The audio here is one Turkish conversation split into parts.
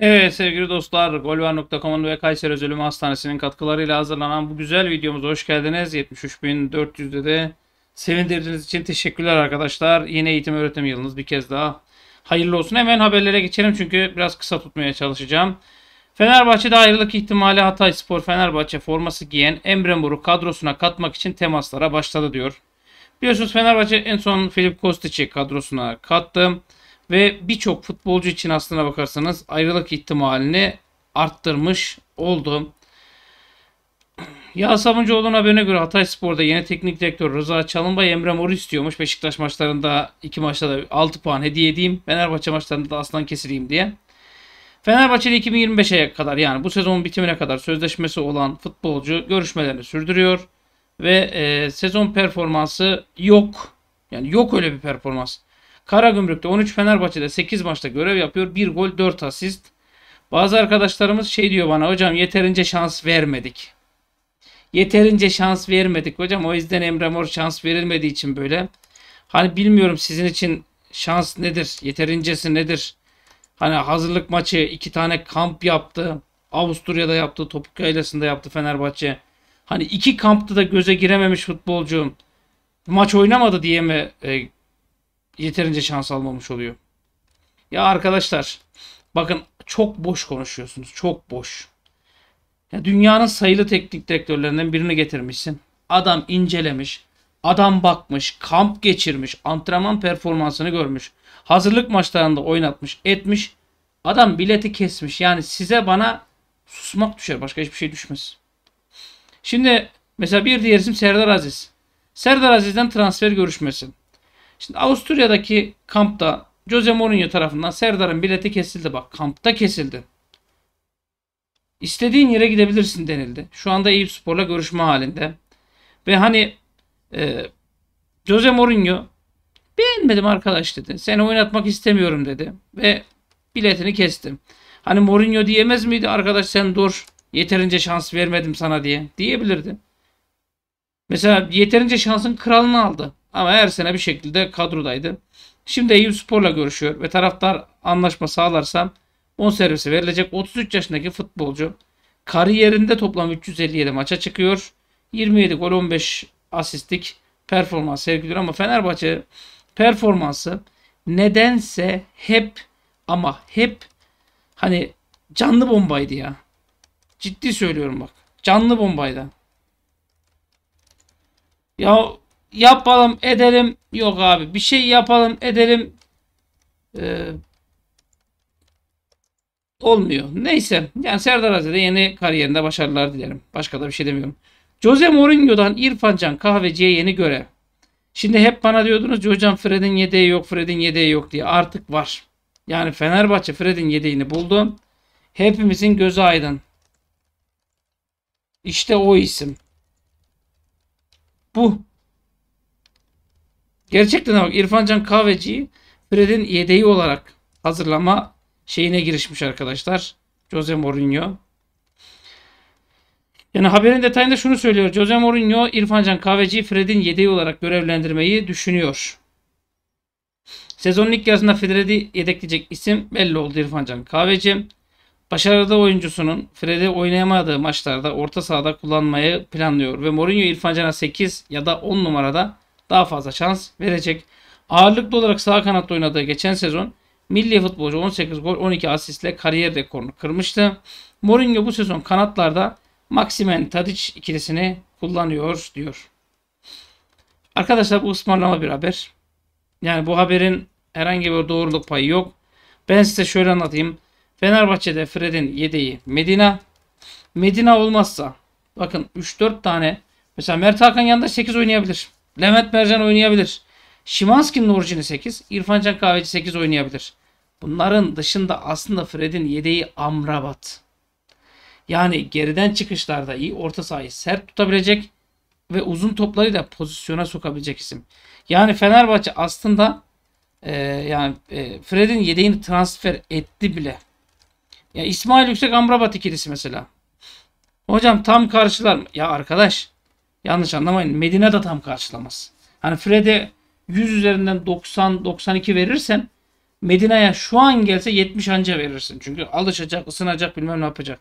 Evet sevgili dostlar golvar.com'un ve Kayseri Özel Hastanesi'nin katkılarıyla hazırlanan bu güzel videomuza hoş geldiniz. 73.400'de de sevindirdiğiniz için teşekkürler arkadaşlar. Yeni eğitim öğretim yılınız bir kez daha hayırlı olsun. Hemen haberlere geçelim çünkü biraz kısa tutmaya çalışacağım. Fenerbahçe'de ayrılık ihtimali Hatay Spor Fenerbahçe forması giyen Emre Mor'u kadrosuna katmak için temaslara başladı diyor. Biliyorsunuz Fenerbahçe en son Filip Kostic'i kadrosuna kattı. Ve birçok futbolcu için aslına bakarsanız ayrılık ihtimalini arttırmış oldu. Ya Sabuncuoğlu'nun haberine göre Hatay Spor'da yeni teknik direktör Rıza Çalınbay Emre Mor istiyormuş. Beşiktaş maçlarında iki maçta da 6 puan hediye edeyim. Fenerbahçe maçlarında da aslan kesileyim diye. Fenerbahçe'de 2025'e kadar yani bu sezonun bitimine kadar sözleşmesi olan futbolcu görüşmelerini sürdürüyor. Ve e, sezon performansı yok. Yani yok öyle bir performans. Karagümrük'te 13 Fenerbahçe'de 8 maçta görev yapıyor. 1 gol 4 asist. Bazı arkadaşlarımız şey diyor bana hocam yeterince şans vermedik. Yeterince şans vermedik hocam. O yüzden Emre Mor şans verilmediği için böyle. Hani bilmiyorum sizin için şans nedir? Yeterincesi nedir? Hani hazırlık maçı iki tane kamp yaptı. Avusturya'da yaptı. Topuk Yaylası'nda yaptı Fenerbahçe. Hani iki kampta da göze girememiş futbolcu maç oynamadı diye mi e, yeterince şans almamış oluyor. Ya arkadaşlar bakın çok boş konuşuyorsunuz. Çok boş. Ya dünyanın sayılı teknik direktörlerinden birini getirmişsin. Adam incelemiş. Adam bakmış. Kamp geçirmiş. Antrenman performansını görmüş. Hazırlık maçlarında oynatmış. Etmiş. Adam bileti kesmiş. Yani size bana susmak düşer. Başka hiçbir şey düşmez. Şimdi mesela bir diğer isim Serdar Aziz. Serdar Aziz'den transfer görüşmesin. Şimdi Avusturya'daki kampta Jose Mourinho tarafından Serdar'ın bileti kesildi bak. Kampta kesildi. İstediğin yere gidebilirsin denildi. Şu anda Eyüp Spor'la görüşme halinde. Ve hani e, Jose Mourinho beğenmedim arkadaş dedi. Seni oynatmak istemiyorum dedi. Ve biletini kestim. Hani Mourinho diyemez miydi arkadaş sen dur yeterince şans vermedim sana diye diyebilirdi. Mesela yeterince şansın kralını aldı. Ama her sene bir şekilde kadrodaydı. Şimdi Eyüp Spor'la görüşüyor ve taraftar anlaşma sağlarsa on servisi verilecek 33 yaşındaki futbolcu. Kariyerinde toplam 357 maça çıkıyor. 27 gol 15 asistlik performans sergiliyor ama Fenerbahçe performansı nedense hep ama hep hani canlı bombaydı ya. Ciddi söylüyorum bak. Canlı bombaydı. Ya yapalım edelim yok abi bir şey yapalım edelim ee, olmuyor. Neyse yani Serdar Aziz'e yeni kariyerinde başarılar dilerim. Başka da bir şey demiyorum. Jose Mourinho'dan İrfan Can kahveciye yeni göre. Şimdi hep bana diyordunuz hocam Fred'in yedeği yok Fred'in yedeği yok diye artık var. Yani Fenerbahçe Fred'in yedeğini buldu. Hepimizin gözü aydın. İşte o isim. Bu Gerçekten bak İrfancan kahveci Fred'in yedeği olarak hazırlama şeyine girişmiş arkadaşlar. Jose Mourinho. Yani haberin detayında şunu söylüyor. Jose Mourinho İrfancan kahveci Fred'in yedeği olarak görevlendirmeyi düşünüyor. Sezonun ilk yarısında Fred'i yedekleyecek isim belli oldu İrfancan Kahveci. Başarılı oyuncusunun Fred'i oynayamadığı maçlarda orta sahada kullanmayı planlıyor ve Mourinho İrfancan'a 8 ya da 10 numarada daha fazla şans verecek. Ağırlıklı olarak sağ kanatta oynadığı geçen sezon milli futbolcu 18 gol 12 asistle kariyer rekorunu kırmıştı. Mourinho bu sezon kanatlarda Maximen Tadic ikilisini kullanıyor diyor. Arkadaşlar bu ısmarlama bir haber. Yani bu haberin herhangi bir doğruluk payı yok. Ben size şöyle anlatayım. Fenerbahçe'de Fred'in yedeği Medina. Medina olmazsa bakın 3-4 tane mesela Mert Hakan yanında 8 oynayabilir. Levent Mercan oynayabilir. Şimanski'nin orijini 8. İrfan Can Kahveci 8 oynayabilir. Bunların dışında aslında Fred'in yedeği Amrabat. Yani geriden çıkışlarda iyi orta sahayı sert tutabilecek ve uzun topları da pozisyona sokabilecek isim. Yani Fenerbahçe aslında e, yani e, Fred'in yedeğini transfer etti bile. Ya İsmail Yüksek Amrabat ikilisi mesela. Hocam tam karşılar mı? Ya arkadaş Yanlış anlamayın. Medine de tam karşılamaz. Hani Fred'e 100 üzerinden 90-92 verirsen Medine'ye şu an gelse 70 anca verirsin. Çünkü alışacak, ısınacak, bilmem ne yapacak.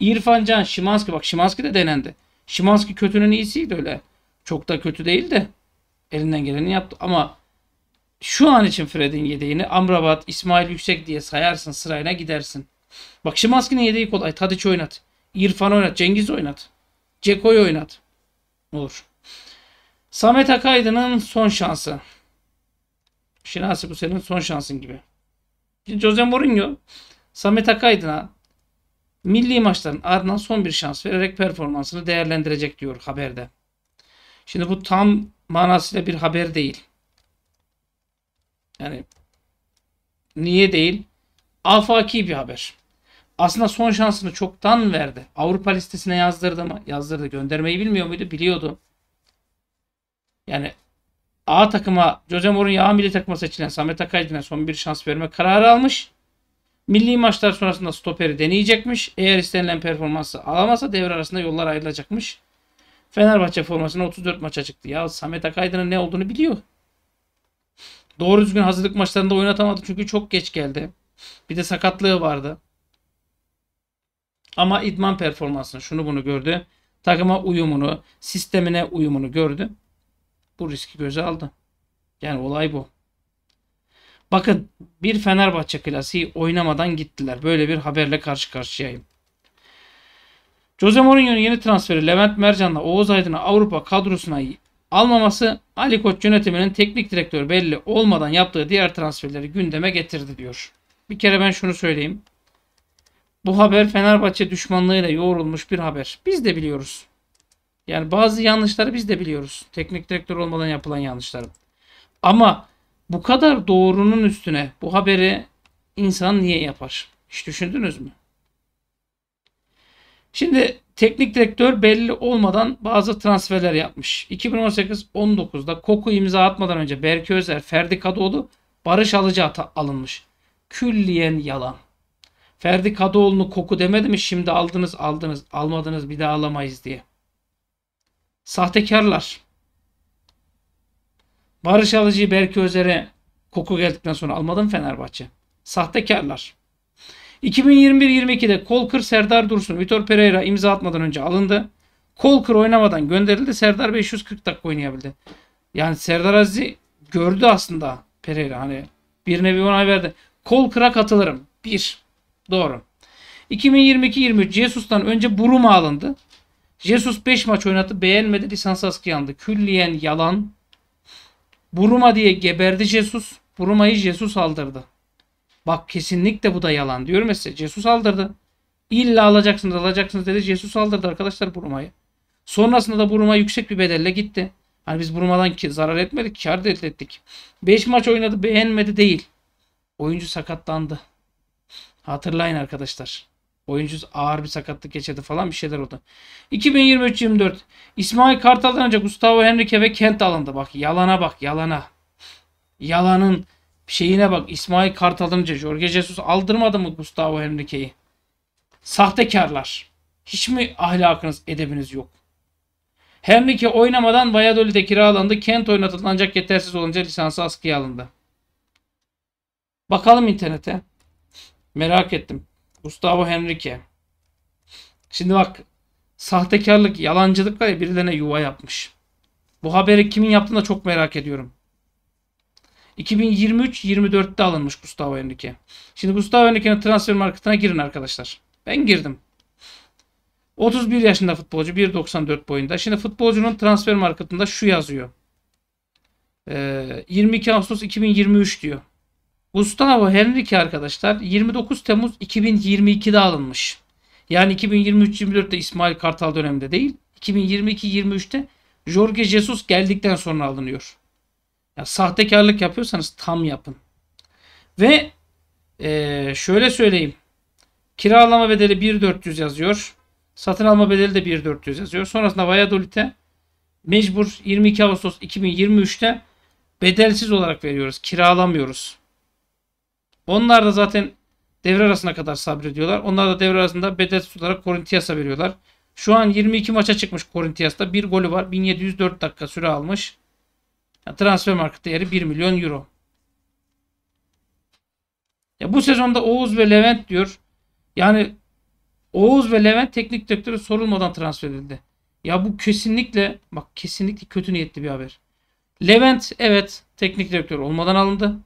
İrfan Can, Şimanski bak Şimanski de denendi. Şimanski kötünün iyisiydi öyle. Çok da kötü değil de elinden geleni yaptı ama şu an için Fred'in yedeğini Amrabat, İsmail Yüksek diye sayarsın sırayla gidersin. Bak Şimanski'nin yedeği kolay. Tadiç oynat. İrfan oynat. Cengiz oynat. Ceko'yu oynat olur. Samet Akaydın'ın son şansı. Şinasi bu senin son şansın gibi. Jose Mourinho Samet Akaydın'a milli maçların ardından son bir şans vererek performansını değerlendirecek diyor haberde. Şimdi bu tam manasıyla bir haber değil. Yani niye değil? Afaki bir haber aslında son şansını çoktan verdi. Avrupa listesine yazdırdı mı? Yazdırdı. Göndermeyi bilmiyor muydu? Biliyordu. Yani A takıma Jose Mourinho A milli takıma seçilen Samet Akaydın'a son bir şans verme kararı almış. Milli maçlar sonrasında stoperi deneyecekmiş. Eğer istenilen performansı alamasa devre arasında yollar ayrılacakmış. Fenerbahçe formasına 34 maça çıktı. Ya Samet Akaydın'ın ne olduğunu biliyor. Doğru düzgün hazırlık maçlarında oynatamadı çünkü çok geç geldi. Bir de sakatlığı vardı. Ama idman performansını şunu bunu gördü. Takıma uyumunu, sistemine uyumunu gördü. Bu riski göze aldı. Yani olay bu. Bakın bir Fenerbahçe klasiği oynamadan gittiler. Böyle bir haberle karşı karşıyayım. Jose Mourinho'nun yeni transferi Levent Mercan'la Oğuz Aydın'ı Avrupa kadrosuna almaması Ali Koç yönetiminin teknik direktör belli olmadan yaptığı diğer transferleri gündeme getirdi diyor. Bir kere ben şunu söyleyeyim. Bu haber Fenerbahçe düşmanlığıyla yoğrulmuş bir haber. Biz de biliyoruz. Yani bazı yanlışları biz de biliyoruz. Teknik direktör olmadan yapılan yanlışları. Ama bu kadar doğrunun üstüne bu haberi insan niye yapar? Hiç düşündünüz mü? Şimdi teknik direktör belli olmadan bazı transferler yapmış. 2018-19'da Koku imza atmadan önce Berke Özer, Ferdi Kadıoğlu, Barış Alıcı alınmış. Külliyen yalan. Ferdi Kadıoğlu'nu koku demedi mi? Şimdi aldınız aldınız almadınız bir daha alamayız diye. Sahtekarlar. Barış Alıcı Berke Özer'e koku geldikten sonra almadım Fenerbahçe. Sahtekarlar. 2021-22'de Kolkır Serdar Dursun, Vitor Pereira imza atmadan önce alındı. Kolkır oynamadan gönderildi. Serdar 540 dakika oynayabildi. Yani Serdar Aziz'i gördü aslında Pereira. Hani birine bir onay verdi. Kolkır'a katılırım. Bir. Doğru. 2022-23 Jesus'tan önce Buruma alındı. Jesus 5 maç oynadı, Beğenmedi. Lisans askıya alındı. Külliyen yalan. Buruma diye geberdi Jesus. Buruma'yı Jesus aldırdı. Bak kesinlikle bu da yalan. diyor mesela. size. Jesus aldırdı. İlla alacaksınız alacaksınız dedi. Jesus aldırdı arkadaşlar Buruma'yı. Sonrasında da Buruma yüksek bir bedelle gitti. Hani biz Buruma'dan ki zarar etmedik. Kar da ettik. 5 maç oynadı beğenmedi değil. Oyuncu sakatlandı. Hatırlayın arkadaşlar. Oyuncu ağır bir sakatlık geçirdi falan bir şeyler oldu. 2023-24 İsmail Kartal'dan önce Gustavo Henrique ve Kent alındı. Bak yalana bak yalana. Yalanın şeyine bak İsmail Kartal'dan önce Jorge Jesus aldırmadı mı Gustavo Henrique'yi? Sahtekarlar. Hiç mi ahlakınız edebiniz yok? Henrique oynamadan Valladolid'e kiralandı. Kent oynatılan ancak yetersiz olunca lisansı askıya alındı. Bakalım internete. Merak ettim. Gustavo Henrique. Şimdi bak sahtekarlık, yalancılık var ya birilerine yuva yapmış. Bu haberi kimin yaptığını da çok merak ediyorum. 2023-24'te alınmış Gustavo Henrique. Şimdi Gustavo Henrique'nin transfer marketine girin arkadaşlar. Ben girdim. 31 yaşında futbolcu 1.94 boyunda. Şimdi futbolcunun transfer marketinde şu yazıyor. 22 ee, Ağustos 2023 diyor. Gustavo Henrique arkadaşlar 29 Temmuz 2022'de alınmış. Yani 2023-24'te İsmail Kartal döneminde değil. 2022-23'te Jorge Jesus geldikten sonra alınıyor. Ya sahtekarlık yapıyorsanız tam yapın. Ve e, şöyle söyleyeyim. Kiralama bedeli 1400 yazıyor. Satın alma bedeli de 1400 yazıyor. Sonrasında Valladolid'e mecbur 22 Ağustos 2023'te bedelsiz olarak veriyoruz. Kiralamıyoruz. Onlar da zaten devre arasına kadar sabrediyorlar. Onlar da devre arasında bedet sulara Korintiyas'a veriyorlar. Şu an 22 maça çıkmış Korintiyas'ta. Bir golü var. 1704 dakika süre almış. Yani transfer market değeri 1 milyon euro. Ya bu sezonda Oğuz ve Levent diyor. Yani Oğuz ve Levent teknik direktörü sorulmadan transfer edildi. Ya bu kesinlikle bak kesinlikle kötü niyetli bir haber. Levent evet teknik direktör olmadan alındı.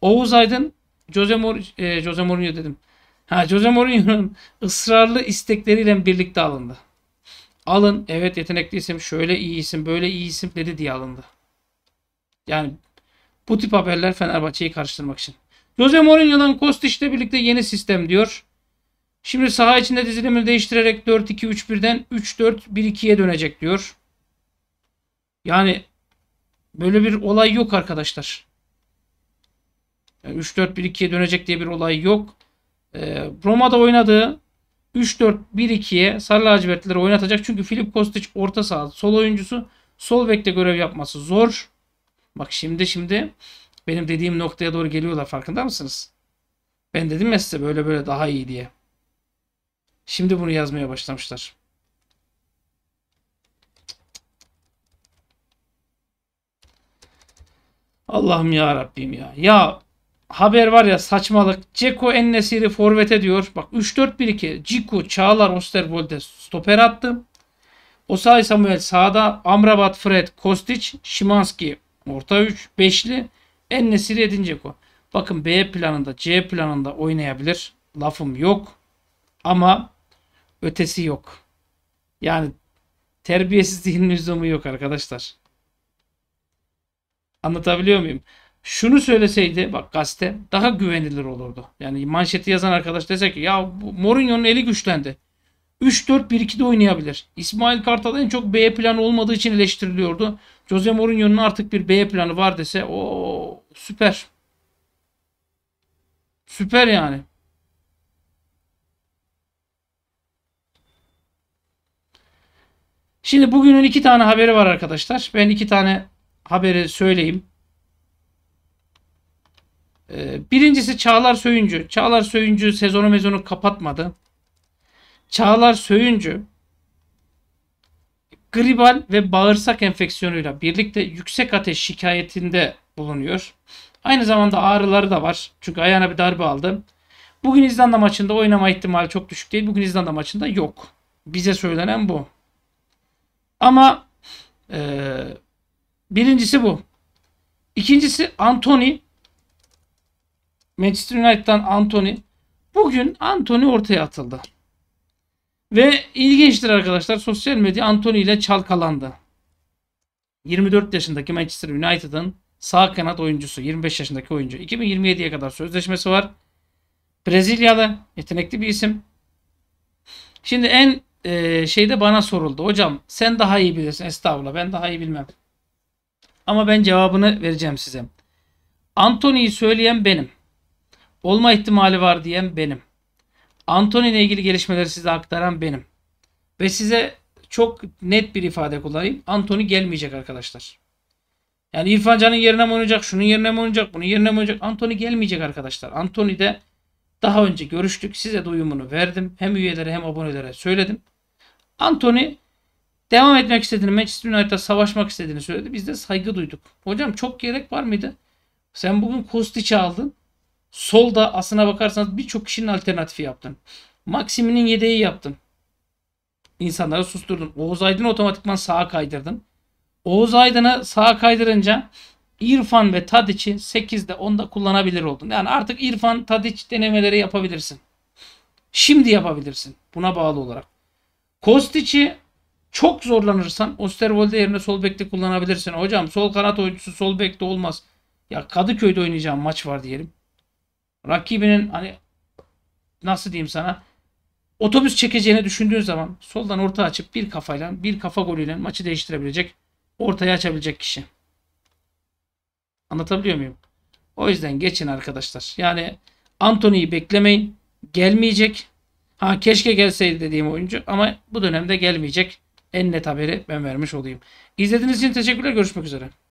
Oğuz Aydın Jose, Mor e, Jose Mourinho dedim. Ha Jose Mourinho'nun ısrarlı istekleriyle birlikte alındı. Alın evet yetenekli isim şöyle iyi isim böyle iyi isim dedi diye alındı. Yani bu tip haberler Fenerbahçe'yi karıştırmak için. Jose Mourinho'dan ile birlikte yeni sistem diyor. Şimdi saha içinde dizilimini değiştirerek 4-2-3-1'den 3-4-1-2'ye dönecek diyor. Yani böyle bir olay yok arkadaşlar. 3-4-1-2'ye dönecek diye bir olay yok. E, Roma'da oynadığı 3-4-1-2'ye sarı lacivertleri oynatacak. Çünkü Filip Kostic orta saha sol oyuncusu. Sol bekte görev yapması zor. Bak şimdi şimdi benim dediğim noktaya doğru geliyorlar farkında mısınız? Ben dedim ya size böyle böyle daha iyi diye. Şimdi bunu yazmaya başlamışlar. Allah'ım ya Rabbim ya. Ya haber var ya saçmalık. Ceko Ennesiri forvete diyor. Bak 3-4-1-2. Ciku, Çağlar, Osterwold'e stoper attı. Osay Samuel sağda. Amrabat, Fred, Kostic, Şimanski orta 3. Beşli. Ennesiri Edin Ceko. Bakın B planında, C planında oynayabilir. Lafım yok. Ama ötesi yok. Yani terbiyesiz zihnin lüzumu yok arkadaşlar. Anlatabiliyor muyum? şunu söyleseydi bak gazete daha güvenilir olurdu. Yani manşeti yazan arkadaş dese ki ya Mourinho'nun eli güçlendi. 3-4-1-2'de oynayabilir. İsmail Kartal en çok B planı olmadığı için eleştiriliyordu. Jose Mourinho'nun artık bir B planı var dese o süper. Süper yani. Şimdi bugünün iki tane haberi var arkadaşlar. Ben iki tane haberi söyleyeyim. Ee, birincisi Çağlar Söyüncü. Çağlar Söyüncü sezonu mezonu kapatmadı. Çağlar Söyüncü gribal ve bağırsak enfeksiyonuyla birlikte yüksek ateş şikayetinde bulunuyor. Aynı zamanda ağrıları da var. Çünkü ayağına bir darbe aldı. Bugün İzlanda maçında oynama ihtimali çok düşük değil. Bugün İzlanda maçında yok. Bize söylenen bu. Ama e, birincisi bu. İkincisi Anthony Manchester United'dan Anthony. Bugün Anthony ortaya atıldı. Ve ilginçtir arkadaşlar sosyal medya Anthony ile çalkalandı. 24 yaşındaki Manchester United'ın sağ kanat oyuncusu 25 yaşındaki oyuncu 2027'ye kadar sözleşmesi var. Brezilyalı yetenekli bir isim. Şimdi en e, şeyde bana soruldu. Hocam sen daha iyi bilirsin estağfurullah ben daha iyi bilmem. Ama ben cevabını vereceğim size. Anthony'yi söyleyen benim. Olma ihtimali var diyen benim. Anthony ile ilgili gelişmeleri size aktaran benim. Ve size çok net bir ifade kullanayım. Anthony gelmeyecek arkadaşlar. Yani İrfan Can'ın yerine mi oynayacak, şunun yerine mi oynayacak, bunun yerine mi oynayacak? Anthony gelmeyecek arkadaşlar. Anthony de daha önce görüştük. Size duyumunu verdim. Hem üyelere hem abonelere söyledim. Anthony devam etmek istediğini, Manchester United'a savaşmak istediğini söyledi. Biz de saygı duyduk. Hocam çok gerek var mıydı? Sen bugün Kostic'i aldın. Solda aslına bakarsanız birçok kişinin alternatifi yaptım. Maksiminin yedeği yaptım. İnsanları susturdum. Oğuz Aydın'ı otomatikman sağa kaydırdım. Oğuz Aydın'ı sağa kaydırınca İrfan ve Tadiç'i 8'de 10'da kullanabilir oldun. Yani artık İrfan Tadiç denemeleri yapabilirsin. Şimdi yapabilirsin. Buna bağlı olarak. Kostiç'i çok zorlanırsan Osterwolde yerine sol bekte kullanabilirsin. Hocam sol kanat oyuncusu sol bekte olmaz. Ya Kadıköy'de oynayacağım maç var diyelim rakibinin hani nasıl diyeyim sana otobüs çekeceğini düşündüğün zaman soldan orta açıp bir kafayla bir kafa golüyle maçı değiştirebilecek ortaya açabilecek kişi. Anlatabiliyor muyum? O yüzden geçin arkadaşlar. Yani Anthony'yi beklemeyin. Gelmeyecek. Ha keşke gelseydi dediğim oyuncu ama bu dönemde gelmeyecek. En net haberi ben vermiş olayım. İzlediğiniz için teşekkürler. Görüşmek üzere.